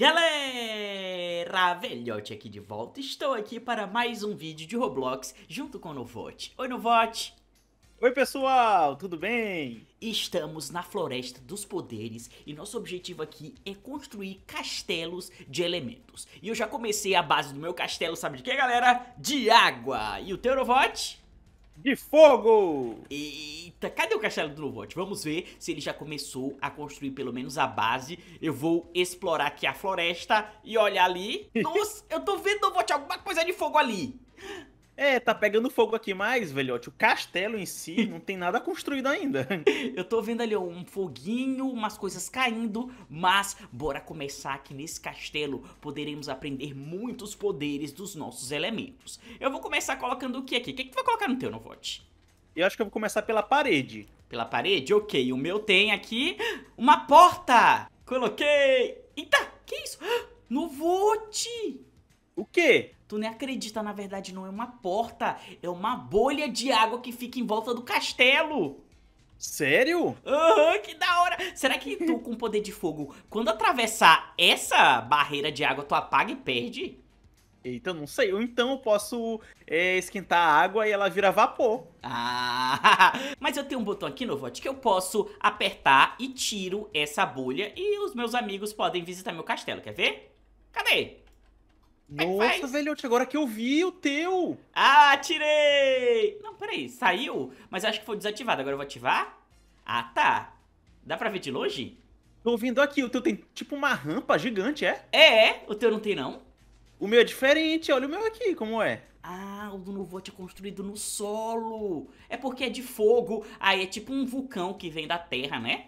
Galera, velhote aqui de volta, estou aqui para mais um vídeo de Roblox junto com o Novote. Oi Novote! Oi pessoal, tudo bem? Estamos na Floresta dos Poderes e nosso objetivo aqui é construir castelos de elementos. E eu já comecei a base do meu castelo, sabe de quê galera? De água! E o teu Novote? de fogo! Eita, cadê o castelo do Novot? Vamos ver se ele já começou a construir pelo menos a base. Eu vou explorar aqui a floresta e olhar ali. Nossa, eu tô vendo, Novot, alguma coisa de fogo ali. É, tá pegando fogo aqui mais, velhote. O castelo em si não tem nada construído ainda. Eu tô vendo ali um foguinho, umas coisas caindo, mas bora começar aqui nesse castelo poderemos aprender muitos poderes dos nossos elementos. Eu vou começar colocando o que aqui? O que, que tu vai colocar no teu novote? Eu acho que eu vou começar pela parede. Pela parede? Ok, o meu tem aqui uma porta! Coloquei! Eita, que isso? Novote! O quê? Tu nem acredita, na verdade, não é uma porta, é uma bolha de água que fica em volta do castelo. Sério? Aham, uhum, que da hora! Será que tu, com poder de fogo, quando atravessar essa barreira de água, tu apaga e perde? Eita, não sei. Ou então eu posso é, esquentar a água e ela vira vapor. Ah, mas eu tenho um botão aqui no vote que eu posso apertar e tiro essa bolha e os meus amigos podem visitar meu castelo. Quer ver? Cadê? É Nossa, velhote, agora que eu vi o teu! Ah, tirei! Não, peraí, saiu, mas acho que foi desativado. Agora eu vou ativar? Ah, tá. Dá pra ver de longe? Tô ouvindo aqui, o teu tem tipo uma rampa gigante, é? É, o teu não tem não. O meu é diferente, olha o meu aqui, como é. Ah, o do Nuvote é construído no solo. É porque é de fogo, aí ah, é tipo um vulcão que vem da terra, né?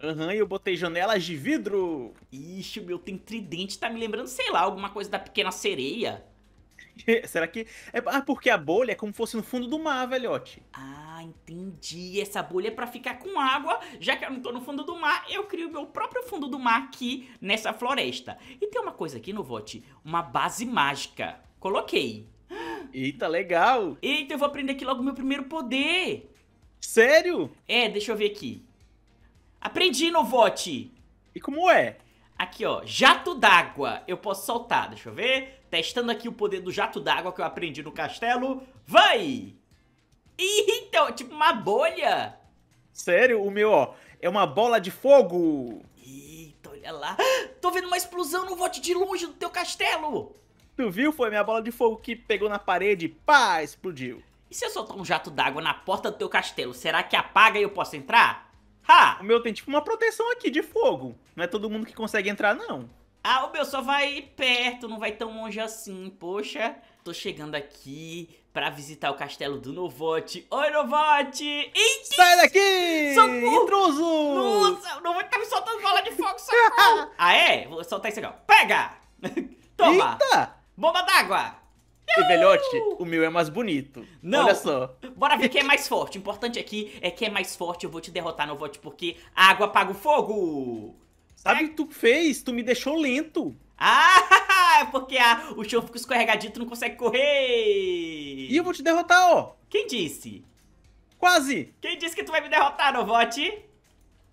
Aham, uhum, eu botei janelas de vidro. Ixi, meu, tem tridente, tá me lembrando, sei lá, alguma coisa da pequena sereia. Será que. É ah, porque a bolha é como fosse no fundo do mar, velhote. Ah, entendi. Essa bolha é pra ficar com água. Já que eu não tô no fundo do mar, eu crio meu próprio fundo do mar aqui nessa floresta. E tem uma coisa aqui no uma base mágica. Coloquei. Eita, legal! Eita, eu vou aprender aqui logo meu primeiro poder! Sério? É, deixa eu ver aqui. Aprendi no vote. E como é? Aqui, ó, jato d'água. Eu posso soltar, deixa eu ver. Testando aqui o poder do jato d'água que eu aprendi no castelo. Vai! Ih, então, é tipo uma bolha. Sério? O meu, ó, é uma bola de fogo. Eita, olha lá. Tô vendo uma explosão no vote de longe do teu castelo. Tu viu? Foi minha bola de fogo que pegou na parede e pá, explodiu. E se eu soltar um jato d'água na porta do teu castelo, será que apaga e eu posso entrar? Ha! O meu tem tipo uma proteção aqui de fogo. Não é todo mundo que consegue entrar, não. Ah, o meu só vai perto, não vai tão longe assim. Poxa, tô chegando aqui para visitar o castelo do Novote. Oi, Novote! Sai daqui! Socorro! Intruso! Nossa, o Novote tá me soltando bola de fogo, socorro! ah, é? Vou soltar isso aqui, ó. Pega! Toma! Eita! Bomba d'água! E velhote, o meu é mais bonito. Não. Olha só. Bora ver quem é mais forte. O importante aqui é que é mais forte. Eu vou te derrotar no vote porque a água apaga o fogo. Sabe o que tu fez? Tu me deixou lento. Ah, é porque a, o chão fica escorregadinho, tu não consegue correr. E eu vou te derrotar, ó. Quem disse? Quase. Quem disse que tu vai me derrotar, Novote?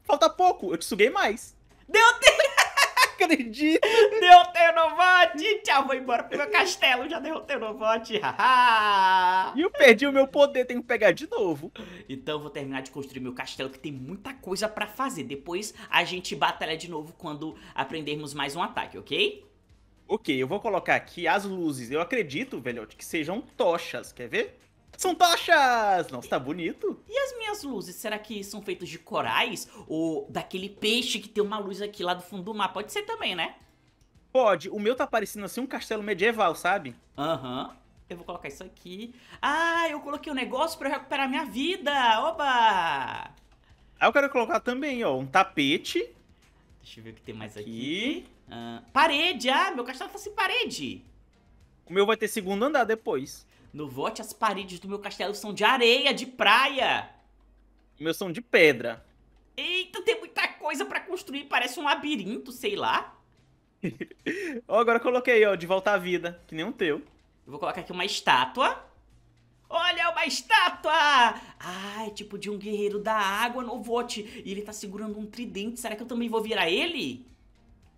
Falta pouco, eu te suguei mais. Deu tempo acredito! Derrotei o Novote! Tchau, vou embora pro meu castelo, já derrotei o Novote! e eu perdi o meu poder, tenho que pegar de novo. Então vou terminar de construir meu castelo, que tem muita coisa pra fazer. Depois a gente batalha de novo quando aprendermos mais um ataque, ok? Ok, eu vou colocar aqui as luzes. Eu acredito, velhote, que sejam tochas, quer ver? São tochas! Nossa, tá bonito. E as minhas luzes, será que são feitas de corais? Ou daquele peixe que tem uma luz aqui lá do fundo do mar? Pode ser também, né? Pode. O meu tá parecendo assim um castelo medieval, sabe? Aham. Uhum. Eu vou colocar isso aqui. Ah, eu coloquei um negócio pra eu recuperar minha vida! Oba! Aí ah, eu quero colocar também, ó, um tapete. Deixa eu ver o que tem mais aqui. aqui. Ah, parede! Ah, meu castelo tá sem parede! O meu vai ter segundo andar depois. No vote, as paredes do meu castelo são de areia, de praia. Meus são de pedra. Eita, tem muita coisa para construir. Parece um labirinto, sei lá. Oh, agora coloquei, ó, de volta à vida, que nem o um teu. Eu vou colocar aqui uma estátua. Olha, é uma estátua! Ah, é tipo de um guerreiro da água no vote. E ele tá segurando um tridente. Será que eu também vou virar ele?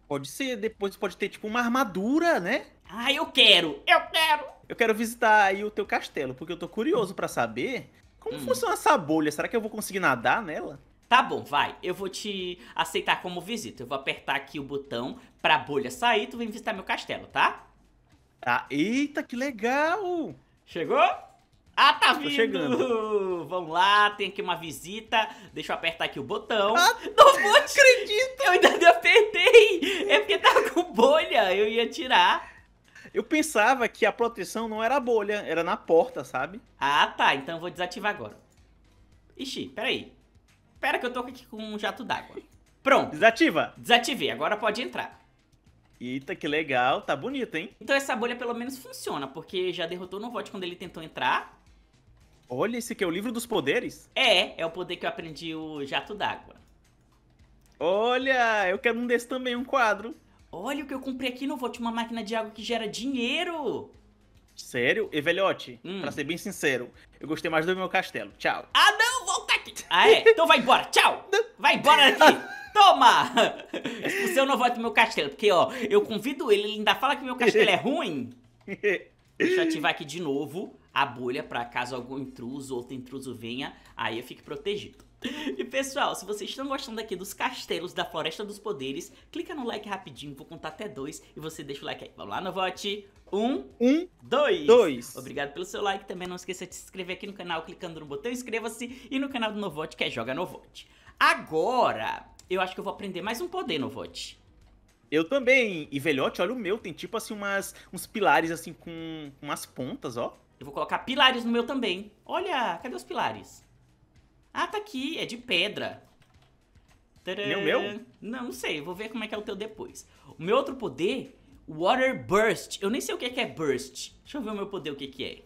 Pode ser, depois pode ter tipo uma armadura, né? Ah, eu quero! Eu quero! eu quero visitar aí o teu castelo, porque eu tô curioso para saber como hum. funciona essa bolha. Será que eu vou conseguir nadar nela? Tá bom, vai. Eu vou te aceitar como visita. Eu vou apertar aqui o botão pra bolha sair, tu vem visitar meu castelo, tá? Tá. Ah, eita, que legal! Chegou? Ah, tá vindo! Tô chegando. Vamos lá, tem aqui uma visita. Deixa eu apertar aqui o botão. Ah, não vou acredito! Eu ainda apertei! É porque tava com bolha, eu ia tirar. Eu pensava que a proteção não era a bolha, era na porta, sabe? Ah, tá. Então eu vou desativar agora. Ixi, peraí. Pera que eu tô aqui com um jato d'água. Pronto. Desativa. Desativei, agora pode entrar. Eita, que legal. Tá bonito, hein? Então essa bolha pelo menos funciona, porque já derrotou no vote quando ele tentou entrar. Olha, esse aqui é o livro dos poderes? É, é o poder que eu aprendi o jato d'água. Olha, eu quero um desse também, um quadro. Olha o que eu comprei aqui no Volt, uma máquina de água que gera dinheiro. Sério? E velhote, hum. pra ser bem sincero, eu gostei mais do meu castelo. Tchau. Ah, não, volta aqui. Ah, é? Então vai embora. Tchau. Vai embora daqui. Toma! É o seu não volta pro meu castelo, porque, ó, eu convido ele, ele ainda fala que meu castelo é ruim. Deixa eu ativar aqui de novo a bolha pra caso algum intruso, outro intruso venha, aí eu fique protegido. E pessoal, se vocês estão gostando aqui dos castelos da Floresta dos Poderes, clica no like rapidinho, vou contar até dois e você deixa o like aí. Vamos lá, Novote. Um, um dois. dois. Obrigado pelo seu like. Também não esqueça de se inscrever aqui no canal clicando no botão inscreva-se e no canal do Novote que é Joga Novote. Agora, eu acho que eu vou aprender mais um poder, Novote. Eu também. E velhote, olha o meu, tem tipo assim umas, uns pilares assim com umas pontas, ó. Eu vou colocar pilares no meu também. Olha, cadê os pilares? Ah, tá aqui, é de pedra. Tcharam. Meu, meu? Não, não sei, vou ver como é que é o teu depois. O meu outro poder, Water Burst. Eu nem sei o que é, que é Burst. Deixa eu ver o meu poder, o que, que é.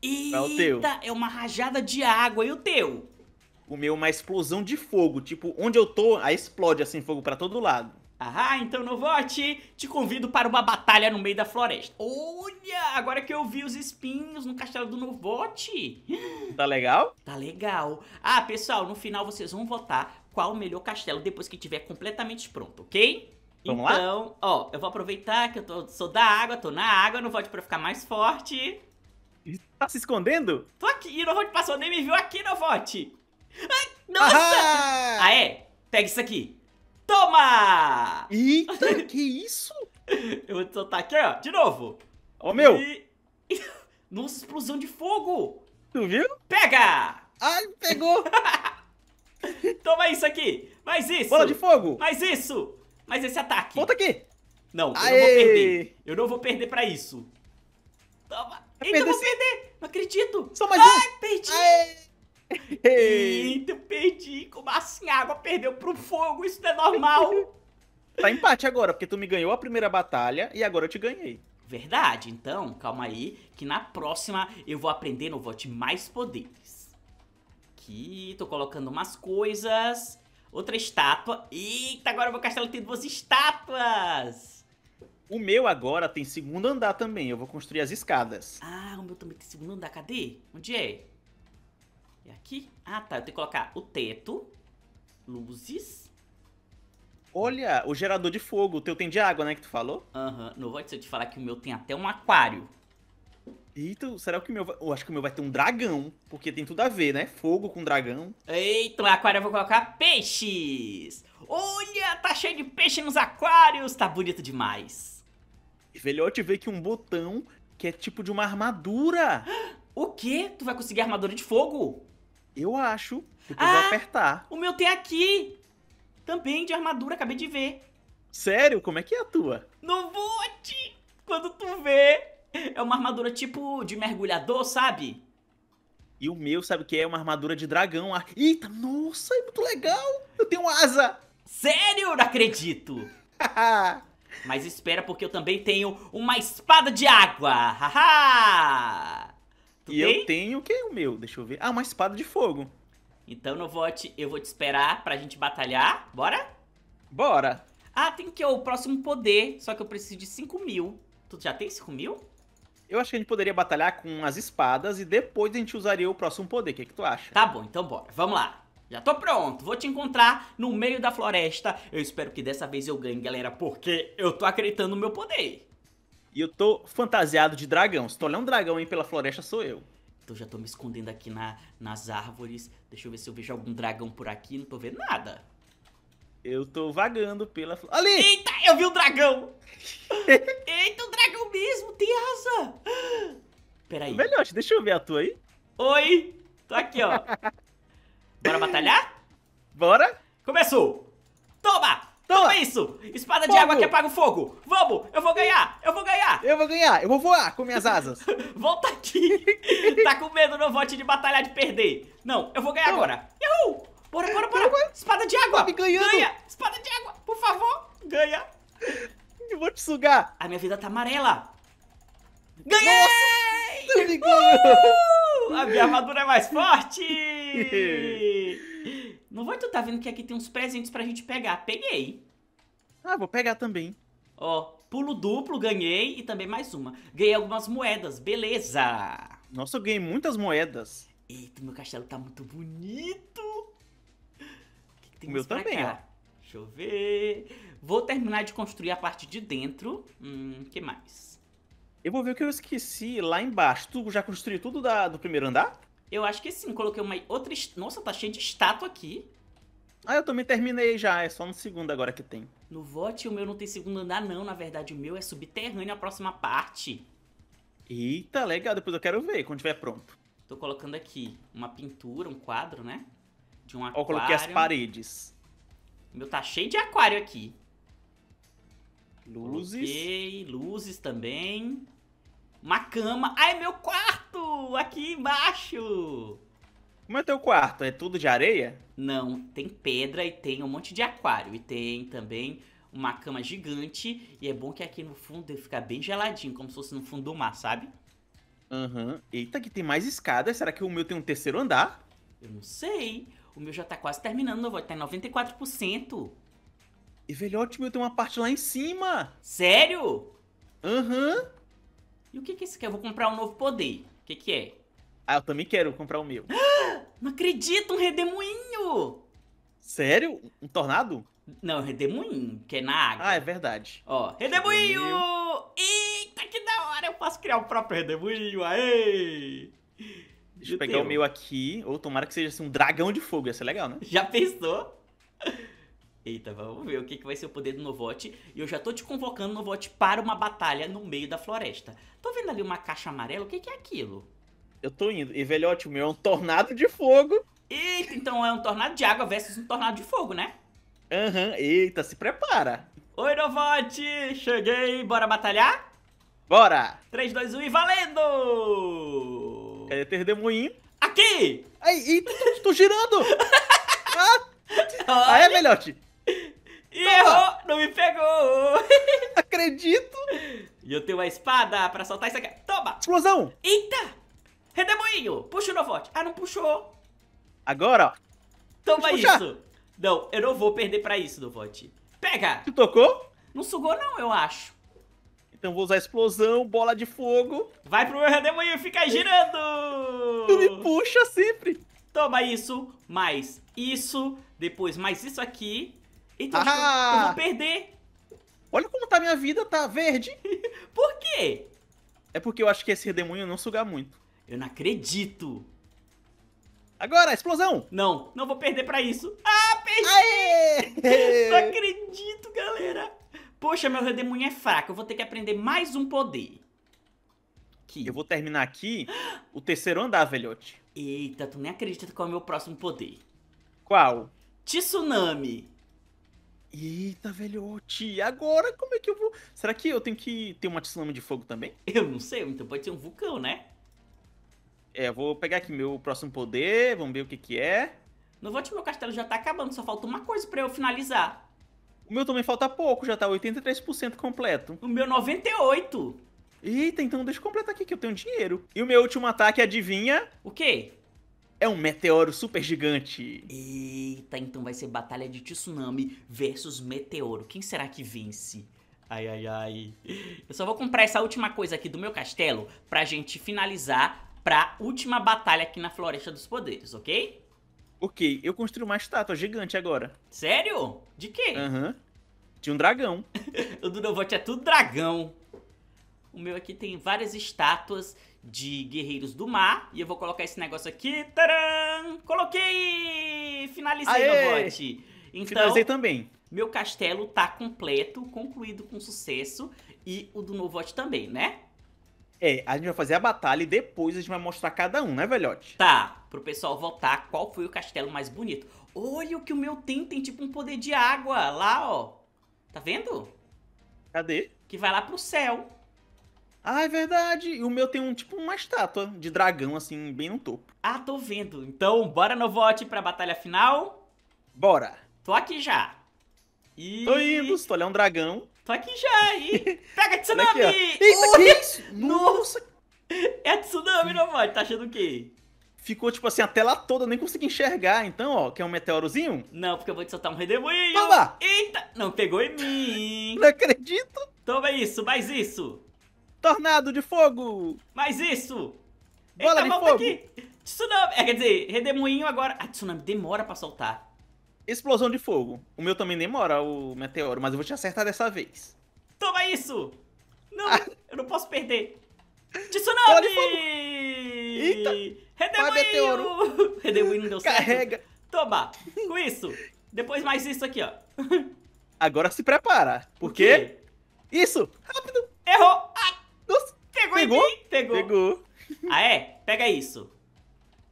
Eita, é, o teu. é uma rajada de água, e o teu? O meu é uma explosão de fogo, tipo, onde eu tô, aí explode assim fogo para todo lado. Ah, então não vote! Te convido para uma batalha no meio da floresta. Olha, agora que eu vi os espinhos no castelo do Novote. Tá legal? Tá legal. Ah, pessoal, no final vocês vão votar qual o melhor castelo depois que tiver completamente pronto, ok? Vamos então, lá? ó, eu vou aproveitar que eu tô, sou da água, tô na água, não vote pra ficar mais forte. Tá se escondendo? Tô aqui, não vote passou nem me viu aqui, não vote. Ai, nossa! Ah, ah é? Pega isso aqui. Toma! Eita, que isso? Eu vou soltar aqui, ó, de novo. Ó, oh, meu! E... Nossa, explosão de fogo! Tu viu? Pega! Ai, pegou! Toma isso aqui! Mais isso! Bola de fogo! Mais isso! Mais esse ataque! Volta aqui! Não, Aê. eu não vou perder. Eu não vou perder pra isso. Toma! eu Eita, eu vou perder! Não acredito! Só mais Ai, um! perdi! Aê. Eita, perdi. Como assim? A água perdeu pro fogo? Isso não é normal. tá empate agora, porque tu me ganhou a primeira batalha e agora eu te ganhei. Verdade. Então, calma aí, que na próxima eu vou aprender no vote mais poderes. Aqui, tô colocando umas coisas. Outra estátua. Eita, agora o meu castelo tem duas estátuas. O meu agora tem segundo andar também. Eu vou construir as escadas. Ah, o meu também tem segundo andar. Cadê? Onde é? aqui? Ah, tá. Eu tenho que colocar o teto, luzes. Olha, o gerador de fogo. O teu tem de água, né, que tu falou? Aham. Uhum. Não vou te falar que o meu tem até um aquário. Eita, será que o meu vai... Eu acho que o meu vai ter um dragão, porque tem tudo a ver, né? Fogo com dragão. Eita, no aquário eu vou colocar peixes! Olha, tá cheio de peixe nos aquários, tá bonito demais. Velhote vê que um botão que é tipo de uma armadura. O quê? Tu vai conseguir armadura de fogo? Eu acho. Porque ah, eu vou ah, apertar. O meu tem aqui! Também de armadura, acabei de ver. Sério? Como é que é a tua? No bote! Quando tu vê. É uma armadura tipo de mergulhador, sabe? E o meu, sabe o que é? Uma armadura de dragão. Ah, eita, nossa, é muito legal! Eu tenho asa! Sério? Não acredito! Mas espera, porque eu também tenho uma espada de água! Haha! Tu e tem? eu tenho o que é o meu? Deixa eu ver. Ah, uma espada de fogo. Então eu vou te, eu vou te esperar pra gente batalhar. Bora? Bora. Ah, tem que o próximo poder, só que eu preciso de 5 mil. Tu já tem 5 mil? Eu acho que a gente poderia batalhar com as espadas e depois a gente usaria o próximo poder. O que, é que tu acha? Tá bom, então bora. Vamos lá. Já tô pronto, vou te encontrar no meio da floresta. Eu espero que dessa vez eu ganhe, galera, porque eu tô acreditando no meu poder. E eu tô fantasiado de dragão. Se tu olhar um dragão aí pela floresta, sou eu. Então já tô me escondendo aqui na, nas árvores. Deixa eu ver se eu vejo algum dragão por aqui. Não tô vendo nada. Eu tô vagando pela... Ali! Eita, eu vi um dragão! Eita, um dragão mesmo, tem asa! Peraí. Melhor, deixa eu ver a tua aí. Oi, tô aqui, ó. Bora batalhar? Bora. Começou. Toma! Toma então Toma é isso! Espada fogo. de água que apaga o fogo! Vamos! Eu vou ganhar! Eu vou ganhar! Eu vou ganhar! Eu vou voar com minhas asas! Volta aqui! tá com medo, não volte de batalhar de perder! Não, eu vou ganhar Toma. agora! Uhul! Bora, bora, bora! Toma. Espada de água! Tá Ganha! Espada de água! Por favor! Ganha! Eu vou te sugar! A minha vida tá amarela! Ganhei! Nossa, uh! A minha armadura é mais forte! Não vou tu tá vendo que aqui tem uns presentes pra gente pegar. Peguei. Ah, vou pegar também. Ó, pulo duplo, ganhei e também mais uma. Ganhei algumas moedas, beleza. Nossa, eu ganhei muitas moedas. Eita, meu castelo tá muito bonito. O que, que o meu também, cá? ó. Deixa eu ver. Vou terminar de construir a parte de dentro. Hum, que mais? Eu vou ver o que eu esqueci lá embaixo. Tu já construiu tudo da, do primeiro andar? Eu acho que sim, coloquei uma outra. Nossa, tá cheio de estátua aqui. Ah, eu também terminei já, é só no segundo agora que tem. No vote o meu não tem segundo andar, não. Na verdade, o meu é subterrâneo a próxima parte. Eita, legal, depois eu quero ver quando tiver pronto. Tô colocando aqui uma pintura, um quadro, né? De um aquário. Ó, coloquei as paredes. O meu tá cheio de aquário aqui. Luzes. Coloquei, luzes também. Uma cama. Ai, meu quarto! quarto aqui embaixo. Como é teu quarto? É tudo de areia? Não, tem pedra e tem um monte de aquário. E tem também uma cama gigante. E é bom que aqui no fundo ele fica bem geladinho, como se fosse no fundo do mar, sabe? Aham. Uhum. Eita, que tem mais escadas. Será que o meu tem um terceiro andar? Eu não sei. O meu já tá quase terminando, meu Tá em 94%. E velhote, meu, tem uma parte lá em cima. Sério? Aham. Uhum. E o que que isso quer? Eu vou comprar um novo poder que, que é? Ah, eu também quero comprar o meu. Não acredito, um redemoinho! Sério? Um tornado? Não, redemoinho, que é na água. Ah, é verdade. Ó, redemoinho! Eita, que da hora! Eu posso criar o próprio redemoinho, aê! Deixa eu pegar teu. o meu aqui. Ou tomara que seja assim, um dragão de fogo, ia ser legal, né? Já pensou? Eita, vamos ver o que, que vai ser o poder do Novote. E eu já tô te convocando, Novote, para uma batalha no meio da floresta. Tô vendo ali uma caixa amarela, o que, que é aquilo? Eu tô indo. E, velhote, o meu é um tornado de fogo. Eita, então é um tornado de água versus um tornado de fogo, né? Aham, uhum. eita, se prepara. Oi, Novote! Cheguei, bora batalhar? Bora! 3, 2, 1 e valendo! Cadê ter demoinho? Aqui! Ai, eita, tô girando! ah! Ah, é, velhote? E errou, não me pegou. Acredito. E eu tenho uma espada pra soltar isso aqui. Toma. Explosão. Eita. Redemoinho, puxa o novote. Ah, não puxou. Agora, ó. Toma isso. Não, eu não vou perder pra isso, novote. Pega. Tu tocou? Não sugou não, eu acho. Então vou usar explosão, bola de fogo. Vai pro meu redemoinho, fica girando. Tu me puxa sempre. Toma isso, mais isso, depois mais isso aqui. Então, tipo, ah! eu vou perder. Olha como tá minha vida, tá verde. Por quê? É porque eu acho que esse redemoinho não suga muito. Eu não acredito. Agora, explosão! Não, não vou perder pra isso. Ah, perdi! Aê! não acredito, galera. Poxa, meu redemoinho é fraco. Eu vou ter que aprender mais um poder. Aqui. Eu vou terminar aqui o terceiro andar, velhote. Eita, tu nem acredita qual é o meu próximo poder. Qual? Tsunami. Eita, velhote, agora como é que eu vou. Será que eu tenho que ter uma tsunami de fogo também? Eu não sei, então pode ser um vulcão, né? É, eu vou pegar aqui meu próximo poder, vamos ver o que que é. No vote meu castelo já tá acabando, só falta uma coisa pra eu finalizar. O meu também falta pouco, já tá 83% completo. O meu 98! Eita, então deixa eu completar aqui que eu tenho dinheiro. E o meu último ataque, adivinha? O quê? é um meteoro super gigante. Eita, então vai ser batalha de tsunami versus meteoro. Quem será que vence? Ai, ai, ai. Eu só vou comprar essa última coisa aqui do meu castelo pra gente finalizar pra última batalha aqui na Floresta dos Poderes, ok? Ok, eu construí uma estátua gigante agora. Sério? De quê? Aham. Uhum. De um dragão. o do é tudo dragão. O meu aqui tem várias estátuas de guerreiros do mar. E eu vou colocar esse negócio aqui. Taran, Coloquei! Finalizei o bot. Então, Finalizei também. Meu castelo tá completo, concluído com sucesso. E o do Novot também, né? É, a gente vai fazer a batalha e depois a gente vai mostrar cada um, né, velhote? Tá, pro pessoal votar qual foi o castelo mais bonito. Olha o que o meu tem, tem tipo um poder de água lá, ó. Tá vendo? Cadê? Que vai lá pro céu. Ah, é verdade. E o meu tem um tipo uma estátua de dragão, assim, bem no topo. Ah, tô vendo. Então, bora no vote pra batalha final? Bora. Tô aqui já. E... Tô indo, se tu olhar um dragão. Tô aqui já, e... Pega a tsunami! Aqui, Eita, oh, que isso? Nossa! É a tsunami, não, Tá achando o quê? Ficou, tipo assim, a tela toda, eu nem consegui enxergar. Então, ó, quer um meteorozinho? Não, porque eu vou te soltar um redemoinho. lá. Então Eita! Não, pegou em mim. não acredito. Toma então é isso, mais isso. Tornado de fogo! Mas isso! Bola Eita, de fogo! Aqui. Tsunami! É, quer dizer, redemoinho agora. Ah, tsunami demora pra soltar. Explosão de fogo. O meu também demora, o meteoro, mas eu vou te acertar dessa vez. Toma isso! Não, ah. eu não posso perder. Tsunami! Bola de fogo! Eita! Redemoinho! Vai, meteoro. redemoinho não deu certo. Carrega! Toma! Com isso! Depois mais isso aqui, ó. Agora se prepara. Por, quê? quê? Isso! Rápido! Errou! Ah. Pegou, pegou? Pegou. Pegou. Ah, é? Pega isso.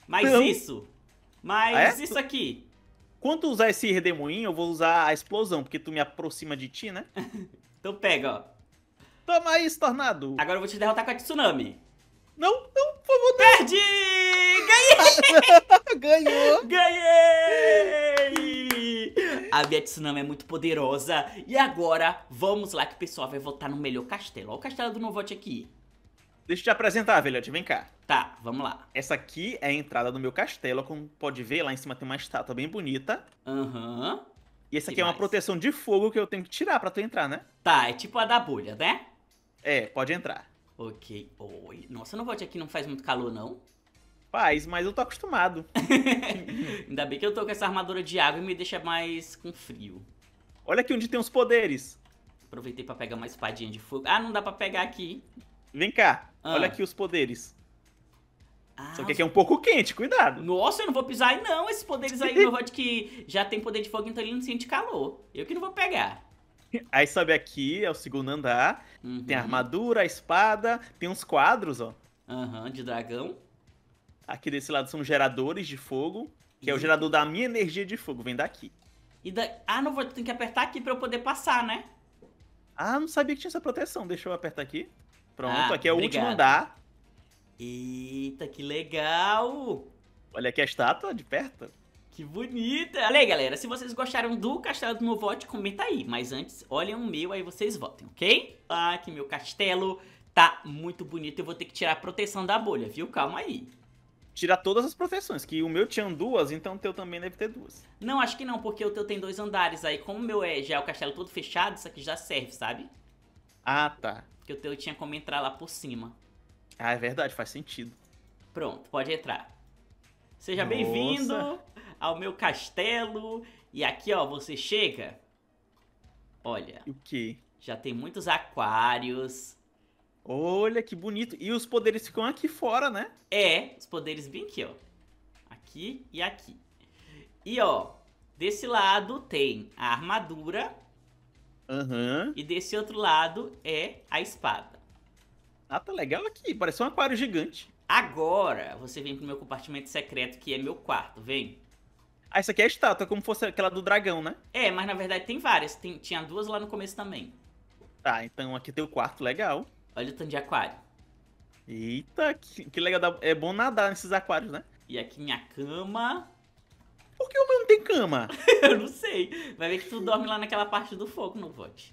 Mais Não. isso. Mais ah, é? isso aqui. Quando usar esse redemoinho, eu vou usar a explosão, porque tu me aproxima de ti, né? então pega, ó. Toma isso, tornado. Agora eu vou te derrotar com a tsunami. Não, não, por favor, não. Perdi! Ganhei! Ganhou! Ganhei! A minha tsunami é muito poderosa. E agora, vamos lá que o pessoal vai votar no melhor castelo. Olha o castelo do Novote aqui. Deixa eu te apresentar, velhote, vem cá. Tá, vamos lá. Essa aqui é a entrada do meu castelo, como pode ver, lá em cima tem uma estátua bem bonita. Aham. Uhum. E essa aqui é uma proteção de fogo que eu tenho que tirar pra tu entrar, né? Tá, é tipo a da bolha, né? É, pode entrar. Ok. Oi. Nossa, não volte aqui não faz muito calor, não? Faz, mas eu tô acostumado. Ainda bem que eu tô com essa armadura de água e me deixa mais com frio. Olha aqui onde tem os poderes. Aproveitei pra pegar uma espadinha de fogo. Ah, não dá pra pegar aqui. Vem cá, ah. olha aqui os poderes. Ah, Só que aqui é um pouco quente, cuidado. Nossa, eu não vou pisar aí não, esses poderes aí do de que já tem poder de fogo, então ele não sente calor. Eu que não vou pegar. Aí sobe aqui, é o segundo andar, uhum. tem a armadura, a espada, tem uns quadros, ó. Aham, uhum, de dragão. Aqui desse lado são geradores de fogo, que é o uhum. gerador da minha energia de fogo, vem daqui. E da... Ah, não vou, tem que apertar aqui pra eu poder passar, né? Ah, não sabia que tinha essa proteção, deixa eu apertar aqui. Pronto, ah, aqui é o último andar. Eita, que legal! Olha aqui a estátua de perto. Que bonita! Olha aí, galera, se vocês gostaram do castelo do Novote, comenta aí. Mas antes, olhem o meu, aí vocês votem, ok? Ah, que meu castelo tá muito bonito. Eu vou ter que tirar a proteção da bolha, viu? Calma aí. Tirar todas as proteções, que o meu tinha duas, então o teu também deve ter duas. Não, acho que não, porque o teu tem dois andares. Aí, como o meu é já é o castelo todo fechado, isso aqui já serve, sabe? Ah, ah, tá. Que eu, teu tinha como entrar lá por cima. Ah, é verdade, faz sentido. Pronto, pode entrar. Seja bem-vindo ao meu castelo. E aqui, ó, você chega. Olha. O quê? Já tem muitos aquários. Olha que bonito. E os poderes ficam aqui fora, né? É, os poderes bem aqui, ó. Aqui e aqui. E ó, desse lado tem a armadura Uhum. E desse outro lado é a espada. Ah, tá legal aqui. Parece um aquário gigante. Agora você vem pro meu compartimento secreto, que é meu quarto. Vem. Ah, isso aqui é a estátua, como fosse aquela do dragão, né? É, mas na verdade tem várias. Tem, tinha duas lá no começo também. Tá, então aqui tem o quarto, legal. Olha o tanto de aquário. Eita, que, que legal. É bom nadar nesses aquários, né? E aqui minha cama. Por que o meu não tem cama? eu não sei. Vai ver que tu dorme lá naquela parte do fogo, no pode.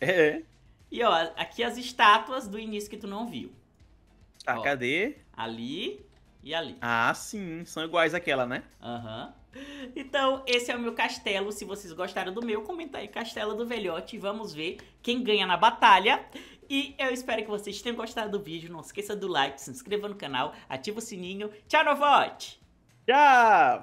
É. E ó, aqui as estátuas do início que tu não viu. Tá, ó, cadê? Ali e ali. Ah, sim. São iguais àquela, né? Aham. Uhum. Então, esse é o meu castelo. Se vocês gostaram do meu, comenta aí Castelo do Velhote. Vamos ver quem ganha na batalha. E eu espero que vocês tenham gostado do vídeo. Não esqueça do like, se inscreva no canal, ativa o sininho. Tchau, Novote! Tchau!